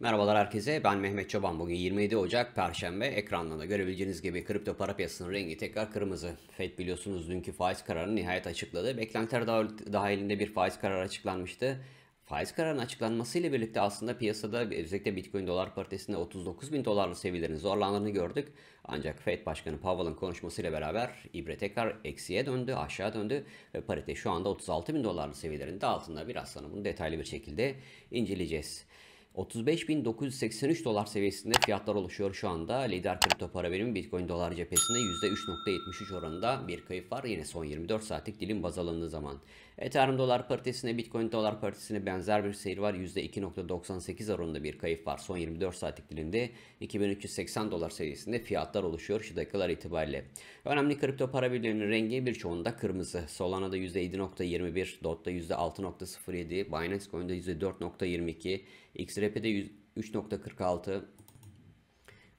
Merhabalar herkese ben Mehmet Çoban. Bugün 27 Ocak Perşembe ekranda görebileceğiniz gibi kripto para piyasasının rengi tekrar kırmızı. Fed biliyorsunuz dünkü faiz kararını nihayet açıkladı. Beklentiler dahilinde bir faiz kararı açıklanmıştı. Faiz kararının açıklanmasıyla birlikte aslında piyasada özellikle Bitcoin dolar paritesinde 39 bin dolarlı seviyelerin zorlandığını gördük. Ancak Fed Başkanı Powell'ın konuşmasıyla beraber ibre tekrar eksiye döndü, aşağı döndü ve parite şu anda 36 bin dolarlık seviyelerinde altında. Biraz sonra bunu detaylı bir şekilde inceleyeceğiz. 35.983 dolar seviyesinde fiyatlar oluşuyor şu anda. Lider kripto para birimi Bitcoin dolar cephesinde %3.73 oranında bir kayıp var. Yine son 24 saatlik dilim baz alındığı zaman. Ethereum dolar paritesine Bitcoin dolar paritesine benzer bir seyir var. %2.98 oranında bir kayıp var. Son 24 saatlik dilinde 2380 dolar seviyesinde fiyatlar oluşuyor şu dakikalar itibariyle. Önemli kripto para birimlerinin rengi birçoğunda kırmızı. Solana'da %7.21, DOT'ta %6.07, Binance Coin'de %4.22, XRP'de 3.46,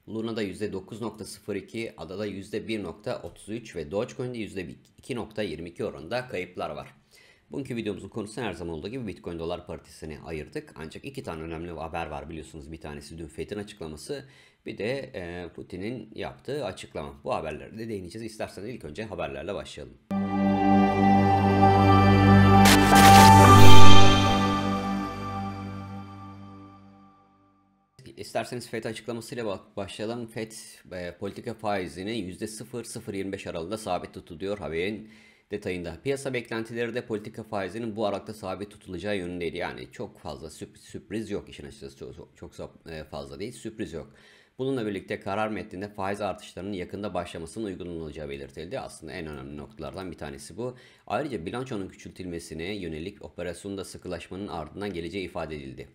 Luna'da %9.02, Ada'da %1.33 ve Dogecoin'de %2.22 oranında kayıplar var. Bugünkü videomuzun konusu her zaman olduğu gibi Bitcoin dolar paritesini ayırdık. Ancak iki tane önemli haber var biliyorsunuz. Bir tanesi dün Fed'in açıklaması bir de e, Putin'in yaptığı açıklama. Bu haberlere de değineceğiz. İsterseniz ilk önce haberlerle başlayalım. İsterseniz FED açıklamasıyla başlayalım. FED e, politika faizini %0-0.25 aralığında sabit tutuluyor haberin detayında. Piyasa beklentileri de politika faizinin bu aralıkta sabit tutulacağı yönündeydi. Yani çok fazla sürpriz, sürpriz yok işin açıkçası. Çok, çok, e, fazla değil sürpriz yok. Bununla birlikte karar metninde faiz artışlarının yakında başlamasının uygun uygulanılacağı belirtildi. Aslında en önemli noktalardan bir tanesi bu. Ayrıca bilançonun küçültülmesine yönelik operasyonda sıkılaşmanın ardından geleceği ifade edildi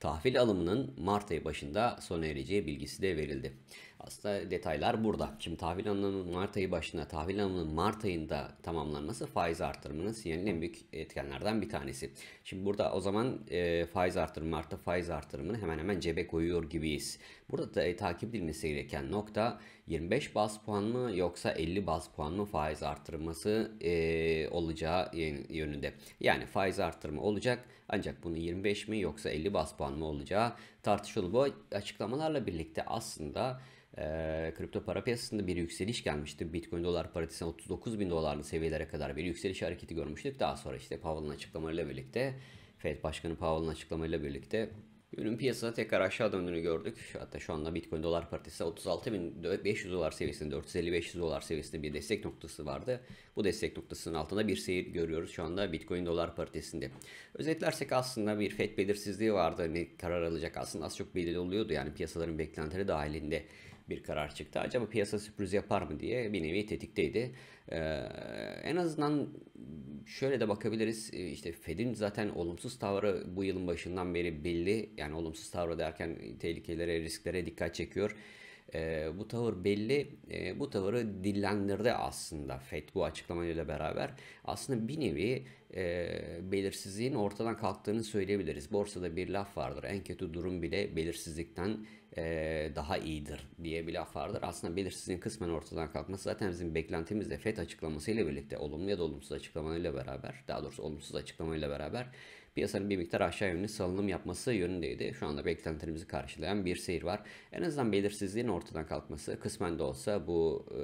tahvil alımının Mart ayı başında sona ereceği bilgisi de verildi. Aslında detaylar burada. Şimdi tahvil alımının Mart ayı başında, tahvil alımının Mart ayında tamamlanması faiz artırımının sinyalin en büyük etkenlerden bir tanesi. Şimdi burada o zaman e, faiz artırımı, Mart'ta faiz artırımını hemen hemen cebe koyuyor gibiyiz. Burada da e, takip edilmesi gereken nokta 25 bas puan mı yoksa 50 bas puan mı faiz artırması e, olacağı yönünde. Yani faiz artırımı olacak ancak bunu 25 mi yoksa 50 bas puan mı olacağı tartışılır. Bu açıklamalarla birlikte aslında e, kripto para piyasasında bir yükseliş gelmişti. Bitcoin dolar paritesine 39 bin dolarlı seviyelere kadar bir yükseliş hareketi görmüştük. Daha sonra işte Powell'ın açıklamalarıyla birlikte Fed Başkanı Powell'ın açıklamayla birlikte Ürün piyasada tekrar aşağı döndüğünü gördük. Hatta şu anda Bitcoin dolar paritesi 36.500 dolar seviyesinde, 450-500 dolar seviyesinde bir destek noktası vardı. Bu destek noktasının altında bir seyir görüyoruz şu anda Bitcoin dolar paritesinde. Özetlersek aslında bir FED belirsizliği vardı. Ne karar alacak aslında az çok belirli oluyordu. Yani piyasaların beklentileri dahilinde bir karar çıktı. Acaba piyasa sürpriz yapar mı diye bir nevi tetikteydi. Ee, en azından şöyle de bakabiliriz. Ee, işte Fed'in zaten olumsuz tavrı bu yılın başından beri belli. Yani olumsuz tavrı derken tehlikelere, risklere dikkat çekiyor. E, bu tavır belli. E, bu tavırı dillendirdi aslında FED bu açıklamayla beraber. Aslında bir nevi e, belirsizliğin ortadan kalktığını söyleyebiliriz. Borsada bir laf vardır. En kötü durum bile belirsizlikten e, daha iyidir diye bir laf vardır. Aslında belirsizliğin kısmen ortadan kalkması zaten bizim beklentimiz de FED açıklamasıyla birlikte olumlu ya da olumsuz açıklamayla beraber daha doğrusu olumsuz açıklamayla beraber piyasanın bir miktar aşağı yönlü salınım yapması yönündeydi. Şu anda beklentilerimizi karşılayan bir seyir var. En azından belirsizliğin ortadan kalkması kısmen de olsa bu e,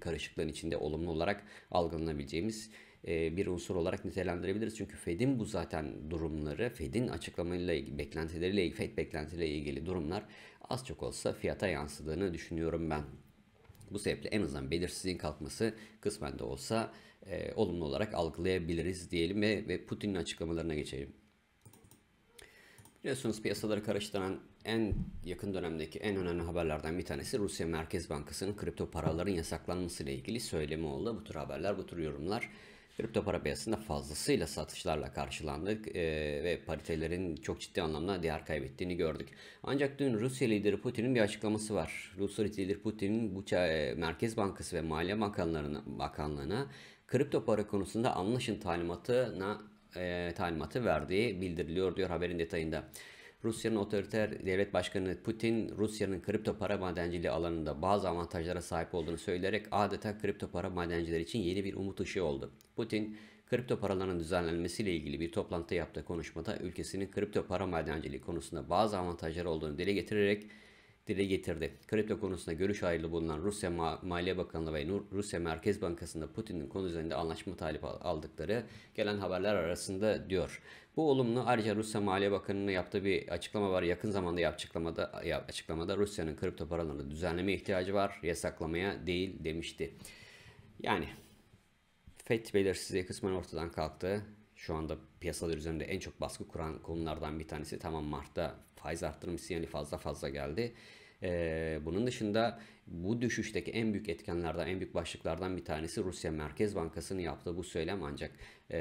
karışıklığın içinde olumlu olarak algılanabileceğimiz e, bir unsur olarak nitelendirebiliriz. Çünkü Fed'in bu zaten durumları, Fed'in açıklamayla ilgili, beklentileriyle Fed beklentileriyle ilgili durumlar az çok olsa fiyata yansıdığını düşünüyorum ben. Bu sebeple en azından belirsizliğin kalkması kısmen de olsa e, olumlu olarak algılayabiliriz diyelim ve, ve Putin'in açıklamalarına geçelim. Biliyorsunuz piyasaları karıştıran en yakın dönemdeki en önemli haberlerden bir tanesi Rusya Merkez Bankası'nın kripto paraların yasaklanması ile ilgili söylemi oldu. Bu tür haberler, bu tür yorumlar Kripto para piyasasında fazlasıyla satışlarla karşılandık e, ve paritelerin çok ciddi anlamda değer kaybettiğini gördük. Ancak dün Rusya lideri Putin'in bir açıklaması var. Rusya lideri Putin'in bu e, Merkez Bankası ve Maliye Bakanlarına, Bakanlığı'na kripto para konusunda anlaşın talimatına e, talimatı verdiği bildiriliyor diyor haberin detayında. Rusya'nın otoriter devlet başkanı Putin, Rusya'nın kripto para madenciliği alanında bazı avantajlara sahip olduğunu söyleyerek adeta kripto para madencileri için yeni bir umut ışığı oldu. Putin, kripto paraların düzenlenmesiyle ilgili bir toplantı yaptığı konuşmada ülkesinin kripto para madenciliği konusunda bazı avantajları olduğunu dile getirerek dile getirdi. Kripto konusunda görüş ayrılığı bulunan Rusya Ma Maliye Bakanlığı ve Rusya Merkez Bankası'nda Putin'in konu üzerinde anlaşma talip aldıkları gelen haberler arasında diyor. Bu olumlu ayrıca Rusya Maliye Bakanı'nın yaptığı bir açıklama var. Yakın zamanda açıklamada, açıklamada Rusya'nın kripto paralarını düzenleme ihtiyacı var, yasaklamaya değil demişti. Yani FED belirsizliği kısmen ortadan kalktı şu anda piyasalar üzerinde en çok baskı kuran konulardan bir tanesi. Tamam Mart'ta faiz arttırmış yani fazla fazla geldi. Ee, bunun dışında bu düşüşteki en büyük etkenlerden, en büyük başlıklardan bir tanesi Rusya Merkez Bankası'nın yaptığı bu söylem ancak e,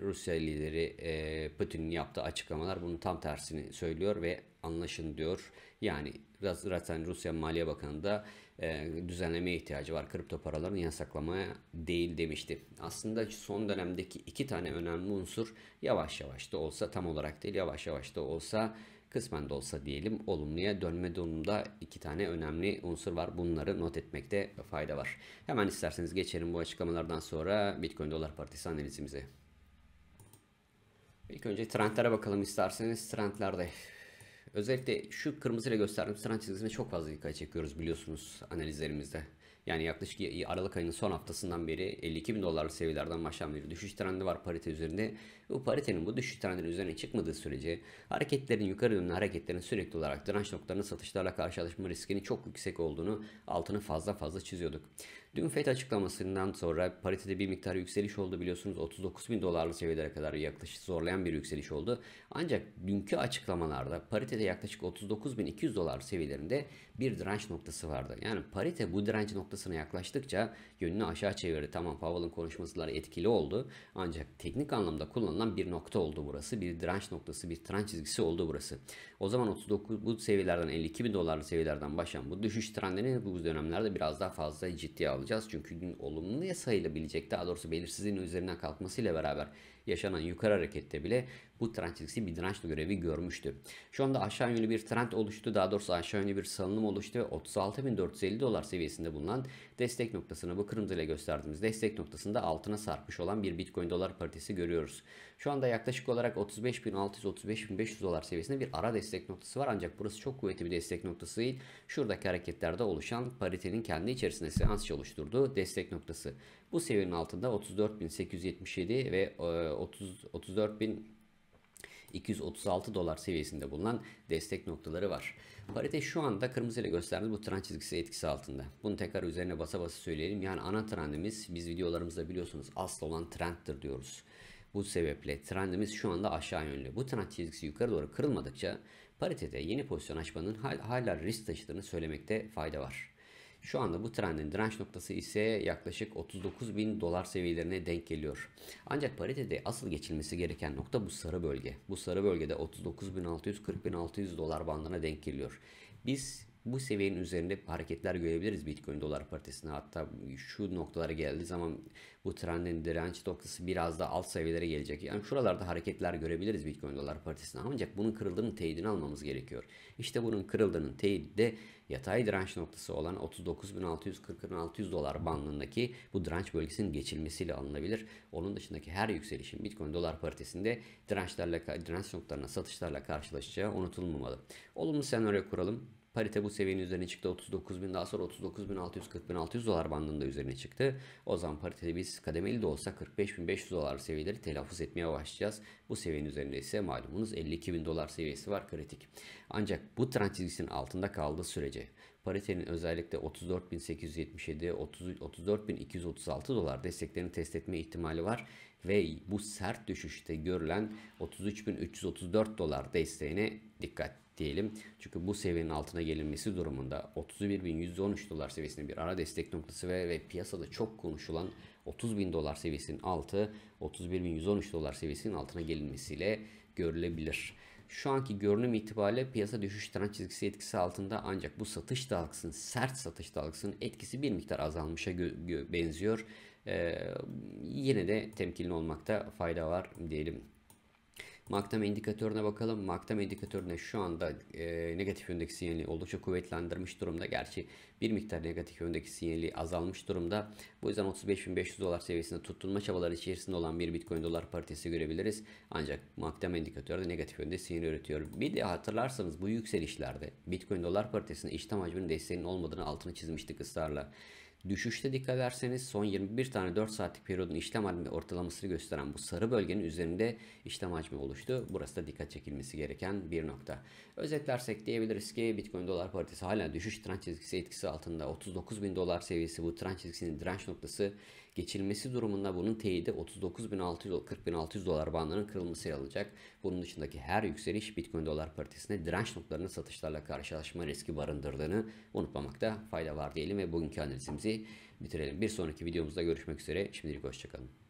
Rusya lideri e, Putin'in yaptığı açıklamalar bunun tam tersini söylüyor ve anlaşın diyor. Yani zaten Rusya Maliye Bakanı da e, düzenlemeye ihtiyacı var. Kripto paraların yasaklamaya değil demişti. Aslında son dönemdeki iki tane önemli unsur yavaş yavaş da olsa tam olarak değil yavaş yavaş da olsa kısmen de olsa diyelim olumluya dönme durumunda iki tane önemli unsur var. Bunları not etmekte fayda var. Hemen isterseniz geçelim bu açıklamalardan sonra Bitcoin Dolar Partisi analizimize. İlk önce trendlere bakalım isterseniz trendlerde Özellikle şu kırmızıyla gösterdiğim trend çizgisine çok fazla dikkat çekiyoruz biliyorsunuz analizlerimizde. Yani yaklaşık Aralık ayının son haftasından beri 52 bin dolarlı seviyelerden başlayan bir düşüş trendi var parite üzerinde. Bu paritenin bu düşüş trendinin üzerine çıkmadığı sürece hareketlerin yukarı yönlü hareketlerin sürekli olarak direnç noktalarının satışlarla karşılaşma riskinin çok yüksek olduğunu altını fazla fazla çiziyorduk. Dün FED açıklamasından sonra paritede bir miktar yükseliş oldu biliyorsunuz 39 bin dolarlı seviyelere kadar yaklaşık zorlayan bir yükseliş oldu. Ancak dünkü açıklamalarda paritede yaklaşık 39.200 dolar seviyelerinde bir direnç noktası vardı. Yani parite bu direnç noktasına yaklaştıkça yönünü aşağı çevirdi. Tamam Powell'ın konuşmasıları etkili oldu ancak teknik anlamda kullanılan bir nokta oldu burası. Bir direnç noktası, bir trend çizgisi oldu burası. O zaman 39 bu seviyelerden 52 bin dolarlı seviyelerden başlayan bu düşüş trendini bu dönemlerde biraz daha fazla ciddiye aldı alacağız. Çünkü gün olumluya sayılabilecek daha doğrusu belirsizliğin üzerinden kalkmasıyla beraber yaşanan yukarı harekette bile bu trend çizgisi bir direnç görevi görmüştü. Şu anda aşağı yönlü bir trend oluştu. Daha doğrusu aşağı yönlü bir salınım oluştu ve 36.450 dolar seviyesinde bulunan destek noktasını bu kırmızı ile gösterdiğimiz destek noktasında altına sarkmış olan bir Bitcoin dolar paritesi görüyoruz. Şu anda yaklaşık olarak 35.600-35.500 dolar seviyesinde bir ara destek noktası var. Ancak burası çok kuvvetli bir destek noktası değil. Şuradaki hareketlerde oluşan paritenin kendi içerisinde seansçı oluşturduğu destek noktası. Bu seviyenin altında 34.877 ve 34.236 e, dolar seviyesinde bulunan destek noktaları var. Parite şu anda kırmızıyla gösterdiğimiz bu trend çizgisi etkisi altında. Bunu tekrar üzerine basa basa söyleyelim. Yani ana trendimiz biz videolarımızda biliyorsunuz asıl olan trendtir diyoruz. Bu sebeple trendimiz şu anda aşağı yönlü. Bu trend çizgisi yukarı doğru kırılmadıkça paritede yeni pozisyon açmanın hala risk taşıdığını söylemekte fayda var. Şu anda bu trendin direnç noktası ise yaklaşık 39 bin dolar seviyelerine denk geliyor. Ancak paritede asıl geçilmesi gereken nokta bu sarı bölge. Bu sarı bölgede 39.600-40.600 dolar bandına denk geliyor. Biz bu seviyenin üzerinde hareketler görebiliriz Bitcoin dolar paritesine. Hatta şu noktalara geldiği zaman bu trendin direnç noktası biraz da alt seviyelere gelecek. Yani şuralarda hareketler görebiliriz Bitcoin dolar paritesine. Ancak bunun kırıldığının teyidini almamız gerekiyor. İşte bunun kırıldığının teyidi de yatay direnç noktası olan 39.640-600 dolar bandındaki bu direnç bölgesinin geçilmesiyle alınabilir. Onun dışındaki her yükselişin Bitcoin dolar paritesinde dirençlerle direnç noktalarına satışlarla karşılaşacağı unutulmamalı. Olumlu senaryo kuralım. Parite bu seviyenin üzerine çıktı 39 bin daha sonra 39 bin 600 40 bin 600 dolar bandında üzerine çıktı. O zaman parite biz kademeli de olsa 45 bin 500 dolar seviyeleri telaffuz etmeye başlayacağız. Bu seviyenin üzerinde ise malumunuz 52 bin dolar seviyesi var kritik. Ancak bu trend çizgisinin altında kaldığı sürece paritenin özellikle 34.877, 34.236 dolar desteklerini test etme ihtimali var ve bu sert düşüşte görülen 33.334 dolar desteğine dikkat diyelim. Çünkü bu seviyenin altına gelinmesi durumunda 31.113 dolar seviyesinin bir ara destek noktası ve, ve piyasada çok konuşulan 30.000 dolar seviyesinin altı 31.113 dolar seviyesinin altına gelinmesiyle görülebilir. Şu anki görünüm itibariyle piyasa düşüş trend çizgisi etkisi altında ancak bu satış dalgasının sert satış dalgasının etkisi bir miktar azalmışa benziyor. Ee, yine de temkinli olmakta fayda var diyelim. Maktam indikatörüne bakalım. Maktam indikatörüne şu anda e, negatif yöndeki sinyali oldukça kuvvetlendirmiş durumda. Gerçi bir miktar negatif yöndeki sinyali azalmış durumda. Bu yüzden 35.500 dolar seviyesinde tutulma çabaları içerisinde olan bir Bitcoin dolar paritesi görebiliriz. Ancak maktam indikatörü de negatif yönde sinyal üretiyor. Bir de hatırlarsanız bu yükselişlerde Bitcoin dolar paritesinde işlem hacminin desteğinin olmadığını altını çizmiştik ısrarla. Düşüşte dikkat ederseniz son 21 tane 4 saatlik periyodun işlem hacmi ortalamasını gösteren bu sarı bölgenin üzerinde işlem hacmi oluştu. Burası da dikkat çekilmesi gereken bir nokta. Özetlersek diyebiliriz ki Bitcoin dolar paritesi hala düşüş trend çizgisi etkisi altında 39 bin dolar seviyesi bu trend çizgisinin direnç noktası Geçilmesi durumunda bunun teyidi 39.640.600 dolar bandının kırılması alacak. Bunun dışındaki her yükseliş Bitcoin dolar paritesinde direnç noktalarının satışlarla karşılaşma riski barındırdığını unutmamakta fayda var diyelim ve bugünkü analizimizi bitirelim. Bir sonraki videomuzda görüşmek üzere. Şimdilik hoşçakalın.